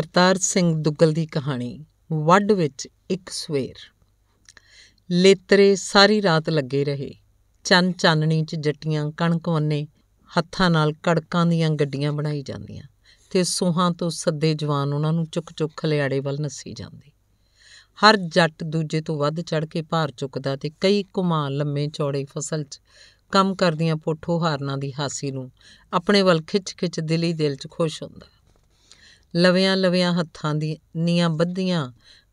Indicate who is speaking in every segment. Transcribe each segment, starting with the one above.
Speaker 1: ਕਰਤਾਰ ਸਿੰਘ ਦੁੱਗਲ ਦੀ ਕਹਾਣੀ ਵੱਡ ਵਿੱਚ ਇੱਕ ਸਵੇਰ ਲੇਤਰੇ ਸਾਰੀ ਰਾਤ ਲੱਗੇ ਰਹੇ ਚੰਨ ਚਾਨਣੀ 'ਚ ਜੱਟੀਆਂ ਕਣਕ ਵੰਨੇ ਹੱਥਾਂ ਨਾਲ ਕੜਕਾਂ ਦੀਆਂ ਗੱਡੀਆਂ ਬਣਾਈ ਜਾਂਦੀਆਂ ਤੇ ਸੋਹਾਂ ਤੋਂ ਸੱਦੇ ਜਵਾਨ ਉਹਨਾਂ ਨੂੰ ਚੁੱਕ ਚੁੱਕ ਖਲਿਆੜੇ ਵੱਲ ਨੱਸੀ ਜਾਂਦੇ ਹਰ ਜੱਟ ਦੂਜੇ ਤੋਂ ਵੱਧ ਚੜ ਕੇ ਭਾਰ ਚੁੱਕਦਾ ਤੇ ਕਈ ਕੁਮਾ ਲੰਮੇ ਚੌੜੇ ਫਸਲ 'ਚ ਕੰਮ ਕਰਦੀਆਂ ਪੋਠੋ ਹਾਰਨਾਂ ਦੀ ਹਾਸੀ ਨੂੰ ਆਪਣੇ ਵੱਲ ਖਿੱਚ ਖਿੱਚ ਦਿਲੀ ਦਿਲ 'ਚ ਖੁਸ਼ ਹੁੰਦਾ ਲਵਿਆਂ ਲਵਿਆਂ ਹੱਥਾਂ ਦੀ ਨੀਆਂ ਬੱਧੀਆਂ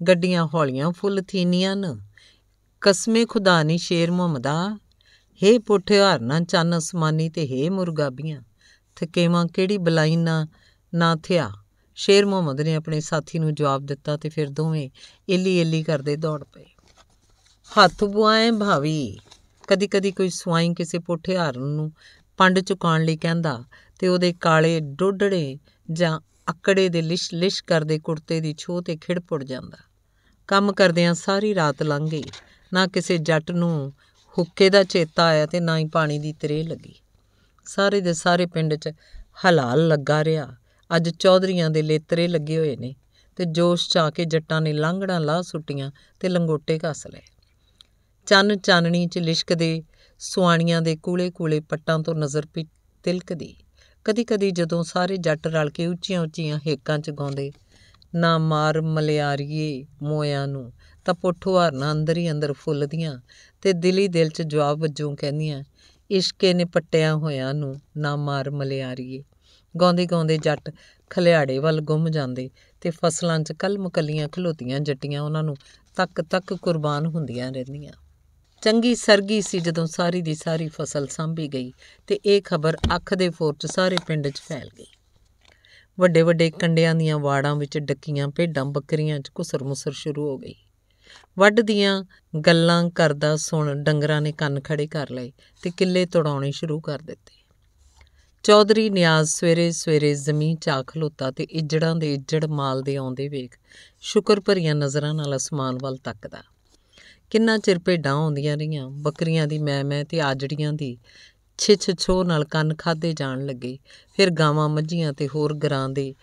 Speaker 1: ਗੱਡੀਆਂ ਹੌਲੀਆਂ ਫੁੱਲ ਥੀਨੀਆਂ ਨ ਕਸਮੇ ਖੁਦਾ ਨਹੀਂ ਸ਼ੇਰ ਮੁਹੰਮਦਾ ਹੇ ਪੁੱਠੇ ਹਾਰਨਾ ਚੰਨ ਅਸਮਾਨੀ ਤੇ ਹੇ ਮੁਰਗਾਬੀਆਂ ਥਕੇਵਾ ਕਿਹੜੀ ਬਲਾਈ ਨਾ ਨਾ ਥਿਆ ਸ਼ੇਰ ਮੁਹੰਮਦ ਨੇ ਆਪਣੇ ਸਾਥੀ ਨੂੰ ਜਵਾਬ ਦਿੱਤਾ ਤੇ ਫਿਰ ਦੋਵੇਂ ਇੱਲੀ ਇੱਲੀ ਕਰਦੇ ਦੌੜ ਪਏ ਹੱਥ ਬੁਆਏ ਭਾਵੀ ਕਦੀ ਕਦੀ ਕੋਈ ਸਵਾਈ ਕਿਸੇ ਪੁੱਠੇ ਹਾਰਨ ਨੂੰ ਪੰਡ ਚੁਕਾਉਣ ਲਈ ਕਹਿੰਦਾ ਤੇ ਉਹਦੇ ਕਾਲੇ ਡੋਡੜੇ ਜਾਂ ਅੱਕੜੇ ਦੇ ਲਿਸ਼-ਲਿਸ਼ ਕਰਦੇ ਕੁਰਤੇ ਦੀ ਛੋਹ ਤੇ ਖਿੜ ਪੁੜ ਜਾਂਦਾ ਕੰਮ ਕਰਦਿਆਂ ਸਾਰੀ ਰਾਤ ਲੰਘ ਗਈ ਨਾ ਕਿਸੇ ਜੱਟ ਨੂੰ ਹੁੱਕੇ ਦਾ ਚੇਤਾ ਆਇਆ ਤੇ ਨਾ ਹੀ ਪਾਣੀ ਦੀ ਤਰੇ ਲੱਗੀ ਸਾਰੇ ਦੇ ਸਾਰੇ ਪਿੰਡ 'ਚ ਹਲਾਲ ਲੱਗਾ ਰਿਹਾ ਅੱਜ ਚੌਧਰੀਆਂ ਦੇ ਲੇਤਰੇ ਲੱਗੇ ਹੋਏ ਨੇ ਤੇ ਜੋਸ਼ 'ਚ ਆ ਕੇ ਜੱਟਾਂ ਨੇ ਲਾਂਘੜਾਂ ਲਾਹ ਸੁੱਟੀਆਂ ਤੇ ਲੰਗੋਟੇ ਘਸ ਲਏ ਚੰਨ ਚਾਨਣੀ 'ਚ ਲਿਸ਼ਕਦੇ ਸੁਆਣੀਆਂ ਦੇ ਕੂਲੇ-ਕੂਲੇ ਪੱਟਾਂ ਤੋਂ ਨਜ਼ਰ ਪਿੱਤਿਲਕਦੀ ਕਦੀ-ਕਦੀ ਜਦੋਂ ਸਾਰੇ ਜੱਟ ਰਲ ਕੇ ਉੱਚੀਆਂ-ਉੱਚੀਆਂ ਹੇਕਾਂ 'ਚ ਗਾਉਂਦੇ ਨਾ ਮਾਰ ਮਲਿਆਰੀਏ ਮੋਇਆਂ ਨੂੰ ਤਾਂ ਪੁੱਠ ਅੰਦਰ ਹੀ ਅੰਦਰ ਫੁੱਲਦੀਆਂ ਤੇ ਦਿਲੀ ਦਿਲ 'ਚ ਜਵਾਬ ਵੱਜੋਂ ਕਹਿੰਦੀਆਂ ਇਸ਼ਕੇ ਨੇ ਪੱਟਿਆ ਹੋਇਆਂ ਨੂੰ ਨਾ ਮਾਰ ਮਲਿਆਰੀਏ ਗਾਉਂਦੇ-ਗਾਉਂਦੇ ਜੱਟ ਖਲਿਆੜੇ ਵੱਲ ਗੁੰਮ ਜਾਂਦੇ ਤੇ ਫਸਲਾਂ 'ਚ ਕਲੀਆਂ ਖਲੋਤੀਆਂ ਜੱਟੀਆਂ ਉਹਨਾਂ ਨੂੰ ਤੱਕ-ਤੱਕ ਕੁਰਬਾਨ ਹੁੰਦੀਆਂ ਰਹਿੰਦੀਆਂ ਚੰਗੀ ਸਰਗੀ ਸੀ ਜਦੋਂ ਸਾਰੀ ਦੀ ਸਾਰੀ ਫਸਲ ਸੰਭੀ ਗਈ ਤੇ ਇਹ ਖਬਰ ਅੱਖ ਦੇ ਫੋਰ 'ਚ ਸਾਰੇ ਪਿੰਡ 'ਚ ਫੈਲ ਗਈ ਵੱਡੇ ਵੱਡੇ ਕੰਡਿਆਂ ਦੀਆਂ ਵਾੜਾਂ ਵਿੱਚ ਡੱਕੀਆਂ ਭੇਡਾਂ ਬੱਕਰੀਆਂ 'ਚ ਘੁਸਰ-ਮੁਸਰ ਸ਼ੁਰੂ ਹੋ ਗਈ ਵੱਡ ਦੀਆਂ ਗੱਲਾਂ ਕਰਦਾ ਸੁਣ ਡੰਗਰਾਂ ਨੇ ਕੰਨ ਖੜੇ ਕਰ ਲਏ ਤੇ ਕਿੱਲੇ ਤੜਾਉਣੇ ਸ਼ੁਰੂ ਕਰ ਦਿੱਤੇ ਚੌਧਰੀ ਨਿਆਜ਼ ਸਵੇਰੇ ਸਵੇਰੇ ਜ਼ਮੀਨ ਚਾਖ ਖਲੋਤਾ ਤੇ ਇੱਜੜਾਂ ਦੇ ਇੱਜੜ ਮਾਲ ਦੇ ਆਉਂਦੇ ਵੇਖ ਸ਼ੁਕਰ ਭਰੀਆਂ ਨਜ਼ਰਾਂ ਨਾਲ ਅਸਮਾਨ ਵੱਲ ਤੱਕਦਾ ਕਿੰਨਾ ਚਿਰ ਭੇਡਾਂ ਆਉਂਦੀਆਂ ਰਹੀਆਂ ਬੱਕਰੀਆਂ ਦੀ ਮੈਂ ਮੈਂ ਤੇ ਆਜੜੀਆਂ ਦੀ ਛਿਛ ਛੋ ਨਾਲ ਕੰਨ ਖਾਦੇ ਜਾਣ ਲੱਗੇ ਫਿਰ ਗਾਵਾਂ ਮੱਝੀਆਂ ਤੇ ਹੋਰ ਗਰਾਂ ਦੇ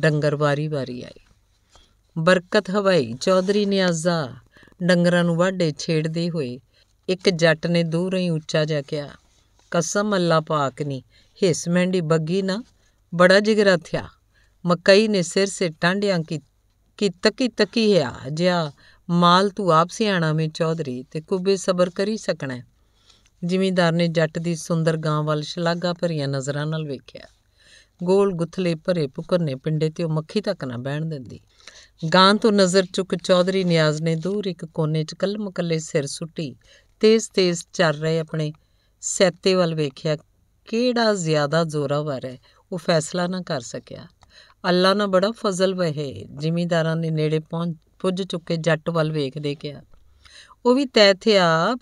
Speaker 1: ਡੰਗਰ ਵਾਰੀ-ਵਾਰੀ ਆਏ ਬਰਕਤ ਹਵਾਈ ਚੌਧਰੀ ਨਿਆਜ਼ਾ ਡੰਗਰਾਂ ਨੂੰ ਵਾਢੇ ਛੇੜਦੇ ਹੋਏ ਇੱਕ ਜੱਟ ਨੇ ਦੂਰੋਂ ਹੀ ਉੱਚਾ ਜਾ ਕੇ ਕਸਮ ਅੱਲਾ ਪਾਕ ਨੀ ਹਿਸ ਮੈਂਡੀ ਬੱਗੀ ਨਾ ਬੜਾ ਜਿਗਰਾ ਥਿਆ ਮਕਈ ਨੇ ਸਿਰ ਸੇ ਟਾਂਡਿਆਂ ਕੀ ਕੀ ਤਕੀ ਤਕੀ ਆ ਜਿਆ ਮਾਲ ਤੂੰ ਆਪ ਸਿਆਣਾ ਮੇ ਚੌਧਰੀ ਤੇ ਕੁਬੇ ਸਬਰ ਕਰੀ ਸਕਣਾ ਜਿਮੀਦਾਰ ਨੇ ਜੱਟ ਦੀ ਸੁੰਦਰ ਗਾਂ ਵੱਲ ਛਲਾਗਾ ਭਰੀਆਂ ਨਜ਼ਰਾਂ ਨਾਲ ਵੇਖਿਆ ਗੋਲ ਗੁੱਥਲੇ ਭਰੇ ਪੁਕਰਨੇ ਪਿੰਡੇ ਤੇ ਉਹ ਮੱਖੀ ਤੱਕ ਨਾ ਬਹਿਣ ਦਿੰਦੀ ਗਾਂ ਤੋਂ ਨਜ਼ਰ ਚੁੱਕ ਚੌਧਰੀ ਨਿਆਜ਼ ਨੇ ਦੂਰ ਇੱਕ ਕੋਨੇ 'ਚ ਕਲਮ ਕੱਲੇ ਸਿਰ ਸੁੱਟੀ ਤੇਜ਼-ਤੇਜ਼ ਚੱਲ ਰਹੇ ਆਪਣੇ ਸੈਤੇ ਵੱਲ ਵੇਖਿਆ ਕਿਹੜਾ ਜ਼ਿਆਦਾ ਜ਼ੋਰਾਵਰ ਹੈ ਉਹ ਫੈਸਲਾ ਨਾ ਕਰ ਸਕਿਆ ਅੱਲਾ ਨਾ ਬੜਾ ਫਜ਼ਲ ਵਹੇ ਜ਼ਿਮੀਦਾਰਾਂ ਦੇ ਨੇੜੇ ਪਹੁੰਚ ਪੁੱਜ ਚੁੱਕੇ ਜੱਟ ਵੱਲ ਵੇਖਦੇ ਕਿਆ ਉਹ ਵੀ ਤੈ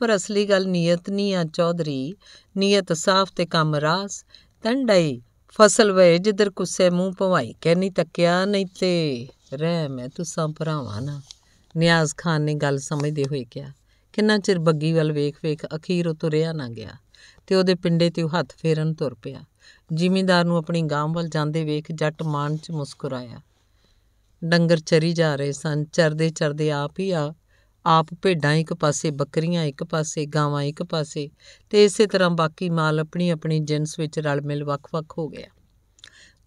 Speaker 1: ਪਰ ਅਸਲੀ ਗੱਲ ਨੀਅਤ ਨਹੀਂ ਆ ਚੌਧਰੀ ਨੀਅਤ ਸਾਫ਼ ਤੇ ਕੰਮ ਰਾਸ ਤੰਡਈ ਫਸਲ ਵੇ ਜਿੱਧਰ ਕੁੱਸੇ ਮੂੰਹ ਭਵਾਈ ਕਹਿ ਨਹੀਂ ਤੱਕਿਆ ਨਹੀਂ ਤੇ ਰਹਿ ਮੈਂ ਤੁਸਾਂ ਭਰਾਵਾਂ ਨਾ ਨਿਆਜ਼ ਖਾਨ ਨੇ ਗੱਲ ਸਮਝਦੇ ਹੋਏ ਕਿਹਾ ਕਿੰਨਾ ਚਿਰ ਬੱਗੀ ਵੱਲ ਵੇਖ-ਵੇਖ ਅਖੀਰ ਉਹ ਤੁਰਿਆ ਨਾ ਗਿਆ ਤੇ ਉਹਦੇ ਪਿੰਡੇ ਤੇ ਉਹ ਹੱਥ ਫੇਰਨ ਤੁਰ ਪਿਆ ਜ਼ਿਮੀਂਦਾਰ ਨੂੰ ਆਪਣੀ ਗਾਂ ਵੱਲ ਜਾਂਦੇ ਵੇਖ ਜੱਟ ਮਾਨ 'ਚ ਮੁਸਕਰਾਇਆ ਡੰਗਰ ਚਰੀ ਜਾ ਰਹੇ ਸਨ ਚਰਦੇ ਚਰਦੇ ਆਪ ਹੀ ਆ ਆਪ ਭੇਡਾਂ ਇੱਕ ਪਾਸੇ ਬੱਕਰੀਆਂ ਇੱਕ ਪਾਸੇ ਗਾਵਾਂ ਇੱਕ ਪਾਸੇ ਤੇ ਇਸੇ ਤਰ੍ਹਾਂ ਬਾਕੀ ਮਾਲ ਆਪਣੀ ਆਪਣੀ ਜਿੰਸ ਵਿੱਚ ਰਲ ਮਿਲ ਵੱਖ-ਵੱਖ ਹੋ ਗਿਆ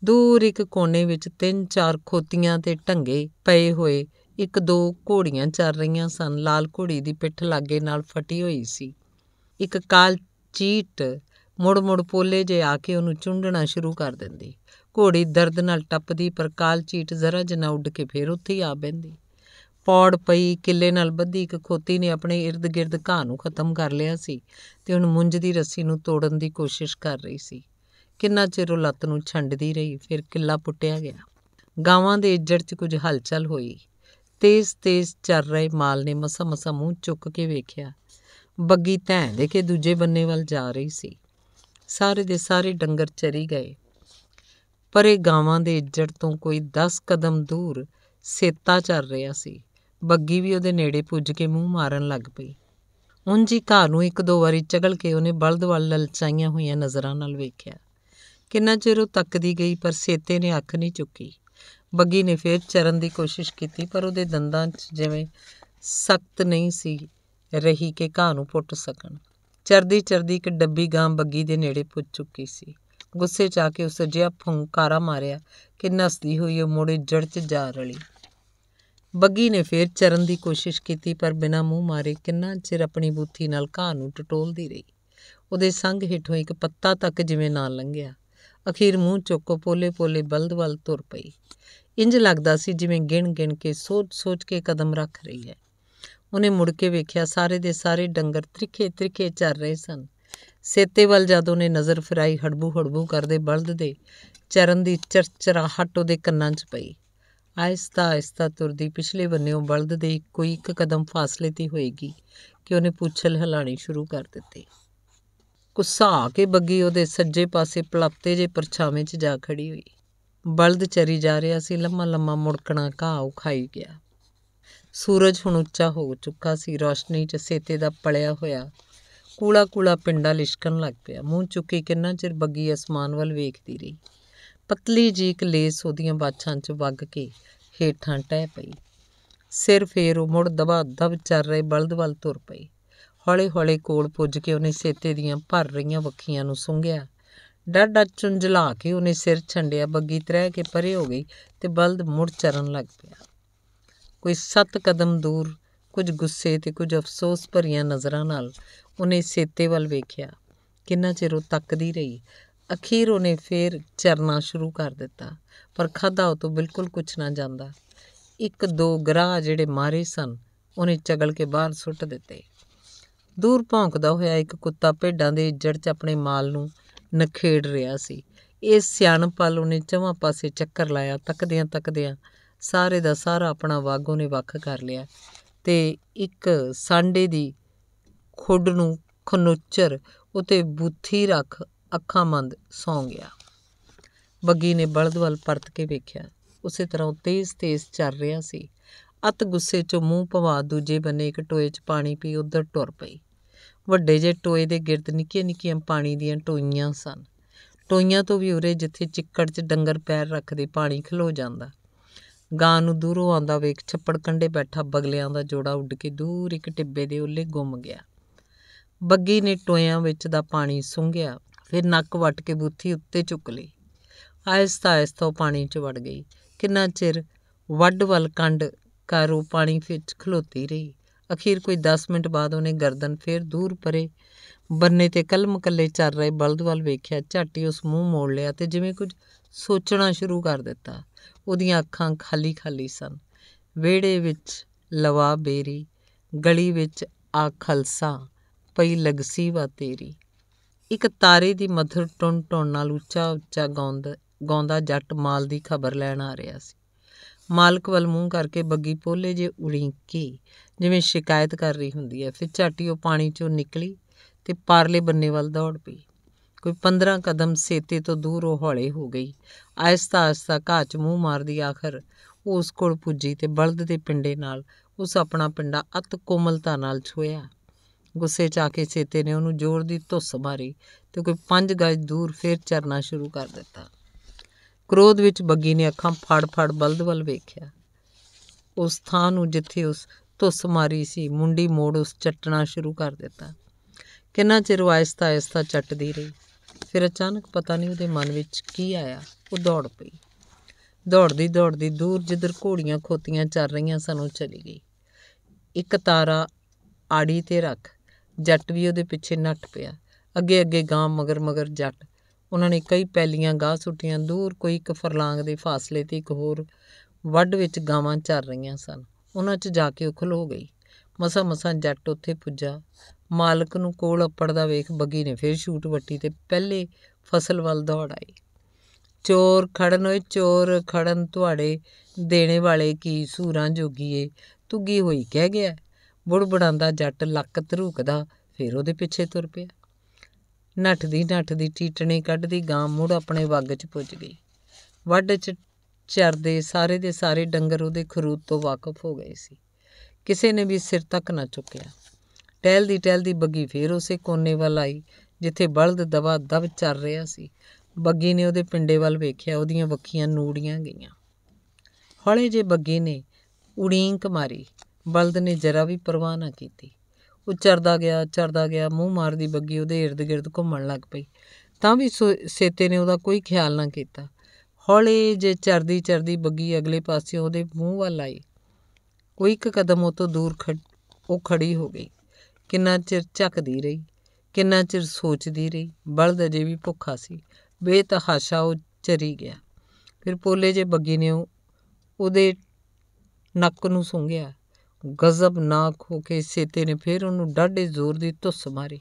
Speaker 1: ਦੂਰ ਇੱਕ ਕੋਨੇ ਵਿੱਚ ਤਿੰਨ ਚਾਰ ਖੋਤੀਆਂ ਤੇ ਢੰਗੇ ਪਏ ਹੋਏ ਇੱਕ ਦੋ ਘੋੜੀਆਂ ਚੱਲ ਰਹੀਆਂ ਸਨ ਲਾਲ ਘੋੜੀ ਦੀ ਪਿੱਠ ਲਾਗੇ ਨਾਲ ਫਟੀ ਹੋਈ ਸੀ ਇੱਕ ਕਾਲ ਚੀਟ ਮੁੜ ਮੁੜ ਪੋਲੇ ਜੇ ਆ ਕੇ ਉਹਨੂੰ ਚੁੰਡਣਾ ਸ਼ੁਰੂ ਕਰ ਦਿੰਦੀ ਘੋੜੀ ਦਰਦ ਨਾਲ ਟੱਪਦੀ ਪਰ ਕਾਲ ਚੀਟ ਜ਼ਰਾ ਜਨਾ ਉੱਡ ਕੇ ਫੇਰ ਉੱਥੇ ਹੀ ਆ ਬੈਂਦੀ ਪੌੜ ਪਈ ਕਿੱਲੇ ਨਾਲ ਬੱਧੀ ਇੱਕ ਖੋਤੀ ਨੇ ਆਪਣੇ ird-gird ਘਾਹ ਨੂੰ ਖਤਮ ਕਰ ਲਿਆ ਸੀ ਤੇ ਹੁਣ ਮੁੰਜ ਦੀ ਰੱਸੀ ਨੂੰ ਤੋੜਨ ਦੀ ਕੋਸ਼ਿਸ਼ ਕਰ ਰਹੀ ਸੀ ਕਿੰਨਾ ਚਿਰ ਉਹ ਲੱਤ ਨੂੰ ਛੰਡਦੀ ਰਹੀ ਫਿਰ ਕਿੱਲਾ ਪੁੱਟਿਆ ਗਿਆ ਗਾਵਾਂ ਦੇ ਇੱਜੜ 'ਚ ਕੁਝ ਹਲਚਲ ਹੋਈ ਤੇਜ਼-ਤੇਜ਼ ਚੱਲ ਰਹੇ ਮਾਲ ਨੇ ਮਸਾ-ਮਸਾ ਮੂੰਹ ਚੁੱਕ ਕੇ ਵੇਖਿਆ ਬੱਗੀ ਤਾਂ ਦੇ ਕੇ ਦੂਜੇ ਬੰਨੇ ਵੱਲ ਜਾ ਰਹੀ ਸੀ ਸਾਰੇ ਦੇ ਸਾਰੇ ਡੰਗਰ ਚਰੀ ਗਏ ਪਰੇ ਗਾਵਾਂ ਦੇ ਇੱਜੜ ਤੋਂ ਕੋਈ 10 ਕਦਮ ਦੂਰ ਸੇਤਾ ਚੱਲ ਰਿਹਾ ਸੀ ਬੱਗੀ ਵੀ ਉਹਦੇ ਨੇੜੇ ਪੁੱਜ ਕੇ ਮੂੰਹ ਮਾਰਨ ਲੱਗ ਪਈ ਉਂਝ ਹੀ ਘਾਹ ਨੂੰ ਇੱਕ ਦੋ ਵਾਰੀ ਚਗਲ ਕੇ ਉਹਨੇ ਬਲਦ ਵੱਲ ਲਲਚਾਈਆਂ ਹੋਈਆਂ ਨਜ਼ਰਾਂ ਨਾਲ ਵੇਖਿਆ ਕਿੰਨਾ ਚਿਰ ਉਹ ਤੱਕਦੀ ਗਈ ਪਰ ਸੇਤੇ ਨੇ ਅੱਖ ਨਹੀਂ ਚੁੱਕੀ ਬੱਗੀ ਨੇ ਫੇਰ ਚਰਨ ਦੀ ਕੋਸ਼ਿਸ਼ ਕੀਤੀ ਪਰ ਉਹਦੇ ਦੰਦਾਂ 'ਚ ਜਿਵੇਂ ਸਖਤ ਨਹੀਂ ਸੀ ਰਹੀ ਕਿ ਘਾਹ ਨੂੰ ਪੁੱਟ ਸਕਣ ਚਰਦੀ ਚਰਦੀ ਇੱਕ ਡੱਬੀ ਗਾਂ ਬੱਗੀ ਦੇ ਨੇੜੇ ਪੁੱਜ ਚੁੱਕੀ ਸੀ ਗੁੱਸੇ 'ਚ ਆ ਕੇ ਉਸ ਜਿਹਾ ਫੁੰਕਾਰਾ ਮਾਰਿਆ ਕਿ ਨਸਦੀ ਹੋਈ ਉਹ ਮੋੜੇ ਜੜ 'ਚ ਜਾ ਰਲੀ ਬੱਗੀ ਨੇ ਫੇਰ ਚਰਨ ਦੀ ਕੋਸ਼ਿਸ਼ ਕੀਤੀ ਪਰ ਬਿਨਾਂ ਮੂੰਹ ਮਾਰੇ ਕਿੰਨਾ ਚਿਰ ਆਪਣੀ ਬੂਥੀ ਨਾਲ ਘਾਹ ਨੂੰ ਟਟੋਲਦੀ ਰਹੀ ਉਹਦੇ ਸੰਗ ਹੇਠੋਂ ਇੱਕ ਪੱਤਾ ਤੱਕ ਜਿਵੇਂ ਨਾ ਲੰਘਿਆ ਅਖੀਰ ਮੂੰਹ ਚੁੱਕੋ ਪੋਲੇ ਪੋਲੇ ਬਲਦਵਲ ਤੁਰ ਪਈ ਇੰਜ ਲੱਗਦਾ ਸੀ ਜਿਵੇਂ ਗਿਣ-ਗਿਣ ਕੇ ਸੋਚ-ਸੋਚ ਕੇ ਕਦਮ ਰੱਖ ਰਹੀ ਹੈ ਉਹਨੇ ਮੁੜ ਕੇ ਵੇਖਿਆ ਸਾਰੇ ਦੇ ਸਾਰੇ ਡੰਗਰ ਤ੍ਰਿਖੇ-ਤ੍ਰਿਖੇ ਚੱਲ ਰਹੇ ਸਨ ਸੇਤੇ ਵੱਲ ਜਦੋਂ ਨੇ ਨਜ਼ਰ ਫਿਰਾਈ ਹੜਬੂ-ਹੜਬੂ ਕਰਦੇ ਬਲਦ ਦੇ ਚਰਨ ਦੀ ਚਰਚਰਾਹਟ ਉਹਦੇ ਕੰਨਾਂ 'ਚ ਪਈ ਆਇਸਤਾ-ਆਇਸਤਾ ਤੁਰਦੀ ਪਿਛਲੇ ਬੰਨਿਓ ਬਲਦ ਦੇ ਕੋਈ ਇੱਕ ਕਦਮ ਫਾਸਲੇ ਤੇ ਹੋਏਗੀ ਕਿ ਉਹਨੇ ਪੁੱਛਲ ਹਿਲਾਣੀ ਸ਼ੁਰੂ ਕਰ ਦਿੱਤੀ ਗੁੱਸਾ ਆ ਕੇ ਬੱਗੀ ਉਹਦੇ ਸੱਜੇ ਪਾਸੇ ਪਲਪਤੇ ਜੇ ਪਰਛਾਵੇਂ 'ਚ ਜਾ ਖੜੀ ਹੋਈ ਬਲਦ ਚਰੀ ਜਾ ਰਿਹਾ ਸੀ ਲੰਮਾ ਲੰਮਾ ਮੁੜਕਣਾ ਘਾਹ ਉਖਾਈ ਗਿਆ ਸੂਰਜ ਹੁਣ ਉੱਚਾ ਹੋ ਚੁੱਕਾ ਸੀ ਰੋਸ਼ਨੀ 'ਚ ਸੇਤੇ ਦਾ ਪਲਿਆ ਹੋਇਆ ਕੂਲਾ ਕੂਲਾ ਪਿੰਡਾ ਲਿਸ਼ਕਣ ਲੱਗ ਪਿਆ ਮੂੰਹ ਚੁੱਕੀ ਕਿੰਨਾ ਚਿਰ ਬੱਗੀ ਅਸਮਾਨ ਵੱਲ ਵੇਖਦੀ ਰਹੀ ਪਤਲੀ ਜੀ ਇੱਕ ਲੇਸ ਉਹਦੀਆਂ ਬਾਛਾਂ 'ਚ ਵਗ ਕੇ ਹੇਠਾਂ ਟਹਿ ਪਈ ਸਿਰ ਫੇਰ ਉਹ ਮੁੜ ਦਬਾ ਦਬ ਚੱਲ ਰਹੇ ਬਲਦ ਵੱਲ ਤੁਰ ਪਈ ਹੌਲੇ ਹੌਲੇ ਕੋਲ ਪੁੱਜ ਕੇ ਉਹਨੇ ਸੇਤੇ ਦੀਆਂ ਭਰ ਰਹੀਆਂ ਵੱਖੀਆਂ ਨੂੰ ਸੁੰਘਿਆ ਡਰ ਡਰ ਚੁੰਝਲਾ ਕੇ ਉਹਨੇ ਸਿਰ ਛੰਡਿਆ ਬੱਗੀ ਤਰੇ ਕੇ ਪਰੇ ਹੋ ਗਈ ਤੇ ਬਲਦ ਮੁੜ ਚਰਨ ਲੱਗ ਪਿਆ ਕੋਈ 7 ਕਦਮ ਦੂਰ ਕੁਝ ਗੁੱਸੇ ਤੇ ਕੁਝ ਅਫਸੋਸ ਭਰੀਆਂ ਨਜ਼ਰਾਂ ਨਾਲ ਉਹਨੇ ਸੇਤੇ ਵੱਲ ਵੇਖਿਆ ਕਿੰਨਾ ਚਿਰ ਉਹ ਤੱਕਦੀ ਰਹੀ ਅਖੀਰ ਉਹਨੇ ਫੇਰ ਚਰਨਾ ਸ਼ੁਰੂ ਕਰ ਦਿੱਤਾ ਪਰ ਖਾਦਾ ਉਹ ਤੋਂ ਬਿਲਕੁਲ ਕੁਝ ਨਾ ਜਾਂਦਾ ਇੱਕ ਦੋ ਗਰਾਹ ਜਿਹੜੇ ਮਾਰੇ ਸਨ ਉਹਨੇ ਚਗਲ ਕੇ ਬਾਹਰ ਸੁੱਟ ਦਿੱਤੇ ਦੂਰ ਭੌਂਕਦਾ ਹੋਇਆ ਇੱਕ ਕੁੱਤਾ ਭੇਡਾਂ ਦੇ ਜੜ 'ਚ ਆਪਣੇ ਮਾਲ ਨੂੰ ਨਖੇੜ ਰਿਹਾ ਸੀ ਇਹ ਸਿਆਣਪਲ ਉਹਨੇ ਚਵਾਂ ਪਾਸੇ ਚੱਕਰ ਲਾਇਆ ਤੱਕਦਿਆਂ ਤੱਕਦਿਆਂ ਸਾਰੇ ਦਾ ਸਾਰਾ ਆਪਣਾ ਵਾਗੋ ਨੇ ਵੱਖ ਕਰ ਲਿਆ ਤੇ ਇੱਕ ਸਾਂਡੇ ਦੀ ਖੁੱਡ ਨੂੰ ਖਨੁੱਚਰ ਉਤੇ ਬੁੱਥੀ ਰੱਖ ਅੱਖਾਂ ਮੰਦ ਸੌ ਗਿਆ ਬੱਗੀ ਨੇ ਬਲਦਵਲ ਪਰਤ ਕੇ ਵੇਖਿਆ ਉਸੇ ਤਰ੍ਹਾਂ ਉਹ ਤੇਜ਼-ਤੇਜ਼ ਚੱਲ ਰਿਹਾ ਸੀ ਅਤ ਗੁੱਸੇ 'ਚ ਮੂੰਹ ਪਵਾ ਦੂਜੇ ਬੰਨੇ ਇੱਕ ਟੋਏ 'ਚ ਪਾਣੀ ਪੀ ਉਧਰ ਟੁਰ ਪਈ ਵੱਡੇ ਜੇ ਟੋਏ ਦੇ ਗਿਰਦ ਨਿੱਕੀਆਂ ਨਿੱਕੀਆਂ ਪਾਣੀ ਦੀਆਂ ਟੋਈਆਂ ਸਨ ਟੋਈਆਂ ਤੋਂ ਵੀ ਉਰੇ ਜਿੱਥੇ ਚਿੱਕੜ 'ਚ ਡੰਗਰ ਪੈਰ ਰੱਖਦੇ ਪਾਣੀ ਖਲੋ ਜਾਂਦਾ ਗਾਂ ਨੂੰ ਦੂਰੋਂ ਆਉਂਦਾ ਵੇਖ ਛੱਪੜ ਕੰਡੇ ਬੈਠਾ ਬਗਲਿਆਂ ਦਾ ਜੋੜਾ ਉੱਡ ਕੇ ਦੂਰ ਇੱਕ ਟਿੱਬੇ ਦੇ ਉੱਲੇ ਗੁੰਮ ਗਿਆ ਬੱਗੀ ਨੇ ਟੋਇਆਂ ਵਿੱਚ ਦਾ ਪਾਣੀ ਸੁੰਘਿਆ ਫਿਰ ਨੱਕ ਵੱਟ ਕੇ ਬੁੱਥੀ ਉੱਤੇ ਚੁੱਕ ਲਈ ਆਇਸਤਾ ਆਇਸਤਾ ਉਹ ਪਾਣੀ 'ਚ ਵੜ ਗਈ ਕਿੰਨਾ ਚਿਰ ਵੱਡ ਵੱਲ ਕੰਡ ਕਰੋ ਪਾਣੀ ਵਿੱਚ ਖਲੋਤੀ ਰਹੀ ਅਖੀਰ ਕੋਈ 10 ਮਿੰਟ ਬਾਅਦ ਉਹਨੇ ਗਰਦਨ ਫੇਰ ਦੂਰ ਪਰੇ ਬੰਨੇ ਤੇ ਕਲਮ ਕੱਲੇ ਚੱਲ ਰਹੇ ਬਲਦ ਵੱਲ ਵੇਖਿਆ ਝਾਟੀ ਉਸ ਮੂੰਹ ਮੋੜ ਲਿਆ ਤੇ ਜਿਵੇਂ ਕੁਝ ਸੋਚਣਾ ਸ਼ੁਰੂ ਕਰ ਦਿੱਤਾ ਉਹਦੀਆਂ ਅੱਖਾਂ ਖਾਲੀ-ਖਾਲੀ ਸਨ ਵਿਹੜੇ ਵਿੱਚ ਲਵਾ ਬੇਰੀ ਗਲੀ ਵਿੱਚ ਆ ਖਲਸਾ ਪਈ ਲਗਸੀ ਵਾ ਤੇਰੀ ਇੱਕ ਤਾਰੇ ਦੀ ਮਧੁਰ ਟੁਣ ਨਾਲ ਉੱਚਾ ਉੱਚਾ ਗਾਉਂਦਾ ਗਾਉਂਦਾ ਜੱਟ ਮਾਲ ਦੀ ਖਬਰ ਲੈਣ ਆ ਰਿਹਾ ਸੀ ਮਾਲਕ ਵੱਲ ਮੂੰਹ ਕਰਕੇ ਬੱਗੀ ਪੋਲੇ ਜੇ ਉੜੀਂਕੀ ਜਿਵੇਂ ਸ਼ਿਕਾਇਤ ਕਰ ਰਹੀ ਹੁੰਦੀ ਹੈ ਫਿਰ ਝਾਟੀ ਉਹ ਪਾਣੀ ਚੋਂ ਨਿਕਲੀ ਤੇ ਪਾਰਲੇ ਬੰਨੇ ਵੱਲ ਦੌੜ ਪਈ ਕੋਈ 15 ਕਦਮ ਸੇਤੇ ਤੋਂ ਦੂਰ ਉਹ ਹੌਲੇ ਹੋ ਗਈ ਆਇਸਤਾ-ਆਇਸਤਾ ਘਾਚ ਮੂੰਹ ਮਾਰਦੀ ਆਖਰ ਉਸ ਕੋਲ ਪੁੱਜੀ ਤੇ ਬਲਦ ਦੇ ਪਿੰਡੇ ਨਾਲ ਉਸ ਆਪਣਾ ਪਿੰਡਾ ਅਤ ਕੋਮਲਤਾ ਨਾਲ ਛੋਇਆ ਗੁੱਸੇ 'ਚ ਆ ਕੇ ਸੇਤੇ ਨੇ ਉਹਨੂੰ ਜ਼ੋਰ ਦੀ ਧੁੱਸ ਮਾਰੀ ਤੇ ਕੋਈ 5 ਗਜ ਦੂਰ ਫੇਰ ਚਰਨਾ ਸ਼ੁਰੂ ਕਰ ਦਿੱਤਾ ਕ੍ਰੋਧ ਵਿੱਚ ਬੱਗੀ ਨੇ ਅੱਖਾਂ ਫੜ-ਫੜ ਬਲਦ ਵੱਲ ਵੇਖਿਆ ਉਸ ਥਾਂ ਨੂੰ ਜਿੱਥੇ ਉਸ ਧੁੱਸ ਮਾਰੀ ਸੀ ਮੁੰਡੀ ਮੋੜ ਉਸ ਚੱਟਣਾ ਸ਼ੁਰੂ ਕਰ ਦਿੱਤਾ ਕਿੰਨਾ ਚਿਰ ਵਾਇਸਤਾ ਇਸਤਾ ਚੱਟਦੀ ਰਹੀ ਫਿਰ ਅਚਾਨਕ ਪਤਾ ਨਹੀਂ ਉਹਦੇ ਮਨ ਵਿੱਚ ਕੀ ਆਇਆ ਉਹ ਦੌੜ ਪਈ ਦੌੜਦੀ ਦੌੜਦੀ ਦੂਰ ਜਿੱਧਰ ਘੋੜੀਆਂ ਖੋਤੀਆਂ ਚੱਲ ਰਹੀਆਂ ਸਨ ਉਹ ਚਲੀ ਗਈ ਇੱਕ ਤਾਰਾ ਆੜੀ ਤੇ ਰੱਖ ਜੱਟ ਵੀ ਉਹਦੇ ਪਿੱਛੇ ਨੱਟ ਪਿਆ ਅੱਗੇ ਅੱਗੇ ਗਾਂ ਮਗਰ ਮਗਰ ਜੱਟ ਉਹਨਾਂ ਨੇ ਕਈ ਪੈਲੀਆਂ ਗਾਹ ਸੁੱਟੀਆਂ ਦੂਰ ਕੋਈ ਇੱਕ ਫਰਲਾਂਗ ਦੇ ਫਾਸਲੇ ਤੇ ਇੱਕ ਹੋਰ ਵੱਡ ਵਿੱਚ ਗਾਵਾਂ ਚੱਲ ਰਹੀਆਂ ਸਨ ਉਹਨਾਂ 'ਚ ਜਾ ਕੇ ਉਖਲ ਹੋ ਗਈ ਮਸਾ ਮਸਾ ਜੱਟ ਉੱਥੇ ਪੁੱਜਾ ਮਾਲਕ ਨੂੰ ਕੋਲ ਦਾ ਵੇਖ ਬੱਗੀ ਨੇ ਫੇਰ ਛੂਟ ਵੱਟੀ ਤੇ ਪਹਿਲੇ ਫਸਲ ਵੱਲ ਦੌੜ ਆਈ ਚੋਰ ਖੜਨ ਹੋਏ ਚੋਰ ਖੜਨ ਤੁਹਾਡੇ ਦੇਣੇ ਵਾਲੇ ਕੀ ਸੂਰਾਂ ਜੋਗੀਏ ਤੁੱਗੀ ਹੋਈ ਕਹਿ ਗਿਆ ਬੁੜਬੜਾਂਦਾ ਜੱਟ ਲੱਕ ਧਰੂਕਦਾ ਫੇਰ ਉਹਦੇ ਪਿੱਛੇ ਤੁਰ ਪਿਆ ਨੱਠਦੀ ਨੱਠਦੀ ਟੀਟਣੇ ਕੱਢਦੀ ਗਾਂ ਮੁੜ ਆਪਣੇ ਵੱਗ 'ਚ ਪੁੱਜ ਗਈ ਵੱਡ 'ਚ ਚਰਦੇ ਸਾਰੇ ਦੇ ਸਾਰੇ ਡੰਗਰ ਉਹਦੇ ਖਰੂਦ ਤੋਂ ਵਾਕਫ ਹੋ ਗਏ ਸੀ ਕਿਸੇ ਨੇ ਵੀ ਸਿਰ ਤੱਕ ਨਾ ਚੁੱਕਿਆ ਟਹਿਲਦੀ ਟਹਿਲਦੀ ਬੱਗੀ ਫੇਰ ਉਸੇ ਕੋਨੇ ਵੱਲ ਆਈ ਜਿੱਥੇ ਬਲਦ ਦਵਾ ਦਬ ਚੱਲ ਰਿਹਾ ਸੀ ਬੱਗੀ ਨੇ ਉਹਦੇ ਪਿੰਡੇ ਵੱਲ ਵੇਖਿਆ ਉਹਦੀਆਂ ਵੱਖੀਆਂ ਨੂੜੀਆਂ ਗਈਆਂ ਹੌਲੇ ਜੇ ਬੱਗੀ ਨੇ ਉੜੀਂਕ ਮਾਰੀ ਬਲਦ ਨੇ ਜਰਾ ਵੀ ਪਰਵਾਹ ਨਾ ਕੀਤੀ ਉਹ ਚਰਦਾ ਗਿਆ ਚਰਦਾ ਗਿਆ ਮੂੰਹ ਮਾਰਦੀ ਬੱਗੀ ਉਹਦੇ ird gird ਘੁੰਮਣ ਲੱਗ ਪਈ ਤਾਂ ਵੀ ਸੇਤੇ ਨੇ ਉਹਦਾ ਕੋਈ ਖਿਆਲ ਨਾ ਕੀਤਾ ਹੌਲੇ ਜੇ ਚਰਦੀ ਚਰਦੀ ਬੱਗੀ ਅਗਲੇ ਪਾਸੇ ਉਹਦੇ ਮੂੰਹ ਵੱਲ ਆਈ ਉਹ ਇੱਕ ਕਦਮ ਉਹ ਤੋਂ ਦੂਰ ਖੜ ਉਹ ਖੜੀ ਹੋ ਗਈ ਕਿੰਨਾ ਚਿਰ ਝੱਕਦੀ ਰਹੀ ਕਿੰਨਾ ਚਿਰ ਸੋਚਦੀ ਰਹੀ ਬਲਦ ਅਜੇ ਵੀ ਭੁੱਖਾ ਸੀ ਬੇਤਹਾਸ਼ਾ ਉਹ ਚਰੀ ਗਿਆ ਫਿਰ ਪੋਲੇ ਜੇ ਬੱਗੀ ਨੇ ਉਹਦੇ ਨੱਕ ਨੂੰ ਸੁੰਘਿਆ ਗਜ਼ਬਨਾਕ ਹੋ ਕੇ ਸੇਤੇ ਨੇ ਫਿਰ ਉਹਨੂੰ ਡਾਢੇ ਜ਼ੋਰ ਦੀ ਧੁੱਸ ਮਾਰੀ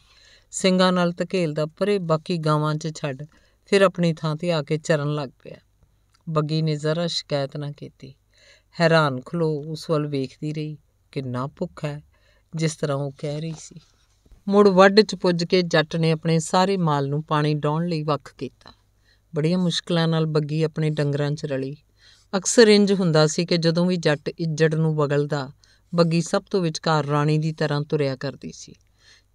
Speaker 1: ਸਿੰਘਾਂ ਨਾਲ ਧਕੇਲਦਾ ਪਰੇ ਬਾਕੀ ਗਾਵਾਂ 'ਚ ਛੱਡ ਫਿਰ ਆਪਣੀ ਥਾਂ ਤੇ ਆ ਕੇ ਚਰਨ ਲੱਗ ਪਿਆ ਬੱਗੀ ਨੇ ਜ਼ਰਾ ਸ਼ਿਕਾਇਤ ਨਾ ਕੀਤੀ ਹੈਰਾਨ ਖਲੋ ਉਸ ਵੱਲ ਵੇਖਦੀ ਰਹੀ ਕਿੰਨਾ ਭੁੱਖਾ ਹੈ ਜਿਸ ਤਰ੍ਹਾਂ ਉਹ ਕਹਿ ਰਹੀ ਸੀ ਮੁੜ ਵੱਡ 'ਚ ਪੁੱਜ ਕੇ ਜੱਟ ਨੇ ਆਪਣੇ ਸਾਰੇ ਮਾਲ ਨੂੰ ਪਾਣੀ ਡਾਉਣ ਲਈ ਵੱਖ ਕੀਤਾ ਬੜੀਆਂ ਮੁਸ਼ਕਲਾਂ ਨਾਲ ਬੱਗੀ ਆਪਣੇ ਡੰਗਰਾਂ 'ਚ ਰਲੀ ਅਕਸਰ ਇੰਜ ਹੁੰਦਾ ਸੀ ਕਿ ਜਦੋਂ ਵੀ ਜੱਟ ਇੱਜੜ ਨੂੰ ਬਗਲਦਾ ਬੱਗੀ ਸਭ ਤੋਂ ਵਿਚਕਾਰ ਰਾਣੀ ਦੀ ਤਰ੍ਹਾਂ ਤੁਰਿਆ ਕਰਦੀ ਸੀ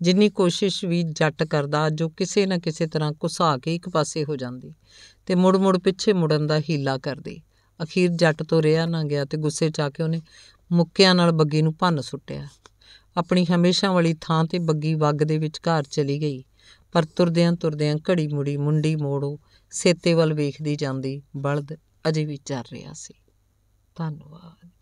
Speaker 1: ਜਿੰਨੀ ਕੋਸ਼ਿਸ਼ ਵੀ ਜੱਟ ਕਰਦਾ ਜੋ ਕਿਸੇ ਨਾ ਕਿਸੇ ਤਰ੍ਹਾਂ ਕੁਸਾ ਕੇ ਇੱਕ ਪਾਸੇ ਹੋ ਜਾਂਦੀ ਤੇ ਮੁੜ-ਮੁੜ ਪਿੱਛੇ ਮੁੜਨ ਦਾ ਹੀਲਾ ਕਰਦੀ ਅਖੀਰ ਜੱਟ ਤੋਂ ਰਿਹਾ ਨਾ ਗਿਆ ਤੇ ਗੁੱਸੇ 'ਚ ਆ ਕੇ ਉਹਨੇ ਮੁੱਕਿਆਂ ਨਾਲ ਬੱਗੀ ਨੂੰ ਭੰਨ ਸੁੱਟਿਆ ਆਪਣੀ ਹਮੇਸ਼ਾ ਵਾਲੀ ਥਾਂ ਤੇ ਬੱਗੀ ਵੱਗ ਦੇ ਵਿਚਕਾਰ ਚਲੀ ਗਈ ਪਰ ਤੁਰਦਿਆਂ ਤੁਰਦਿਆਂ ਘੜੀ ਮੁੜੀ ਮੁੰਡੀ ਮੋੜੋ ਸੇਤੇ ਵੱਲ ਵੇਖਦੀ ਜਾਂਦੀ ਬਲਦ ਅਜੇ ਵੀ ਚੱਲ ਰਿਹਾ ਸੀ ਧੰਨਵਾਦ